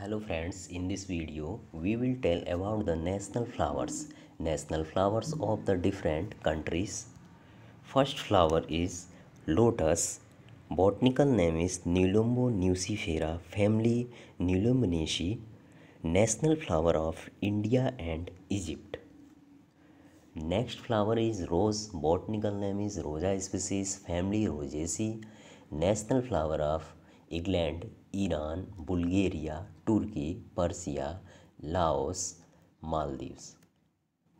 Hello friends, in this video we will tell about the national flowers, national flowers of the different countries. First flower is lotus. Botanical name is Nilombo nucifera, family Nilombonaceae, national flower of India and Egypt. Next flower is rose. Botanical name is Rosa species, family Rosaceae, national flower of England, Iran Bulgaria Turkey Persia Laos Maldives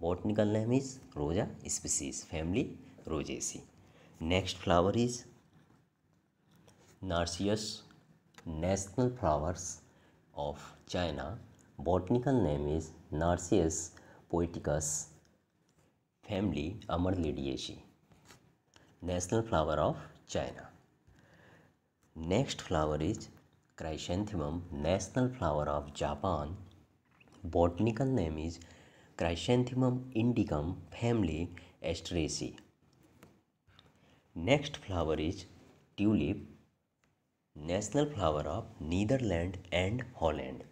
what निकलना है मीस Rosa species family Rosaceae next flower is Narcissus national flowers of China botanical name is Narcissus poeticus family Amaryllidaceae national flower of China next flower is chrysanthemum national flower of Japan botanical name is Chrysanthemum indicum family Asteraceae next flower is tulip national flower of Netherland and Holland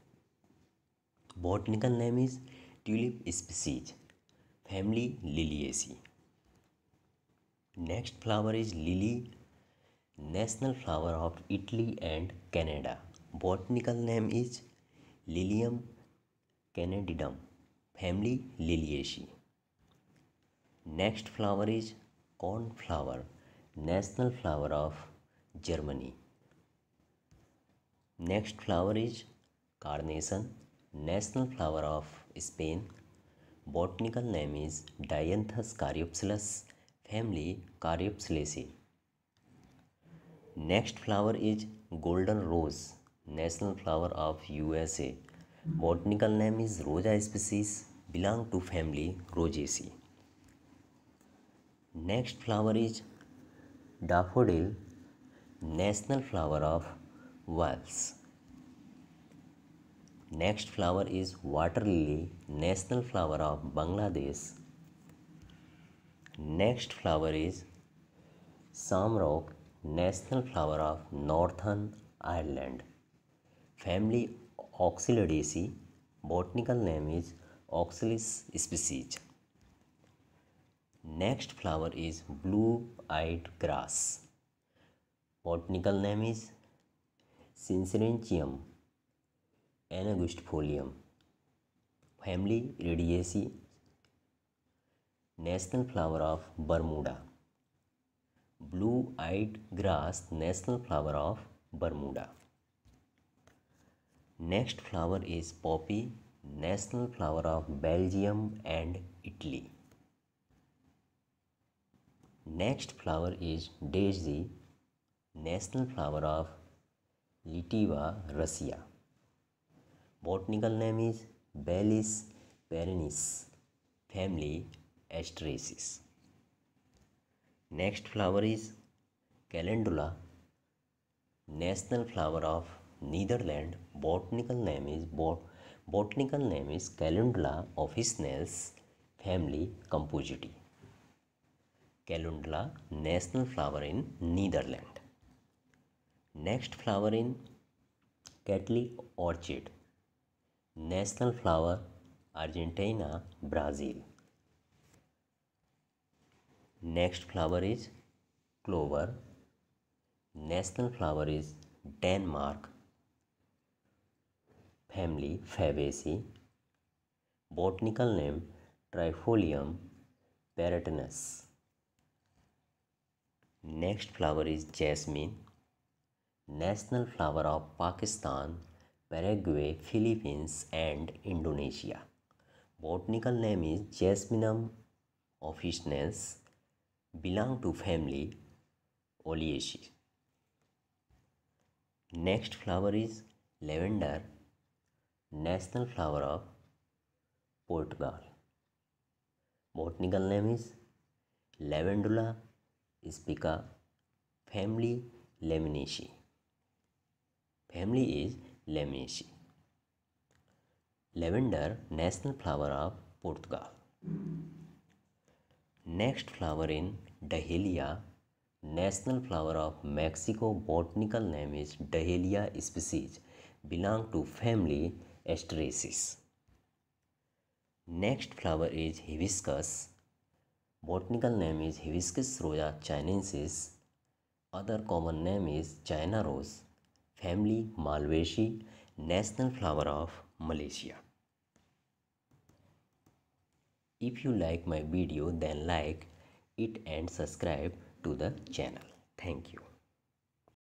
botanical name is tulip species family Liliaceae next flower is lily national flower of Italy and Canada botanical name is lilium candidum family liliaceae next flower is corn flower national flower of Germany next flower is carnation national flower of Spain botanical name is dianthus caryophyllus family caryophyllaceae Next flower is golden rose, national flower of USA. Botanical name is Rosa species, belong to family Rosaceae. Next flower is daffodil, national flower of Wales. Next flower is water lily, national flower of Bangladesh. Next flower is samrock, national flower of northern Ireland family oxalidaceae botanical name is oxalis species next flower is blue eyed grass botanical name is sisyrinchium angustifolium family iridaceae national flower of Bermuda blue-eyed grass national flower of Bermuda. Next flower is poppy, national flower of Belgium and Italy. Next flower is daisy, national flower of Litiva, Russia. Botanical name is Bellis perennis, family Asteraceae. Next flower is calendula, national flower of Netherlands. Botanical name is bot botanical name is calendula office snails family Compositae. Calendula national flower in Netherlands. Next flower in cattley orchid. National flower Argentina, Brazil next flower is clover national flower is denmark family fabaceae botanical name trifolium paratinus next flower is jasmine national flower of pakistan paraguay philippines and indonesia botanical name is jasminum officinalis belong to family Oleaceae. Next flower is lavender, national flower of Portugal. Botanical name is Lavandula spica, family Laminaceae. Family is Laminaceae. Lavender, national flower of Portugal. Next flower in dahlia national flower of Mexico botanical name is dahlia species belong to family asteraceae next flower is hibiscus botanical name is hibiscus rosa sinensis other common name is China rose family malvaceae national flower of Malaysia If you like my video then like it and subscribe to the channel. Thank you.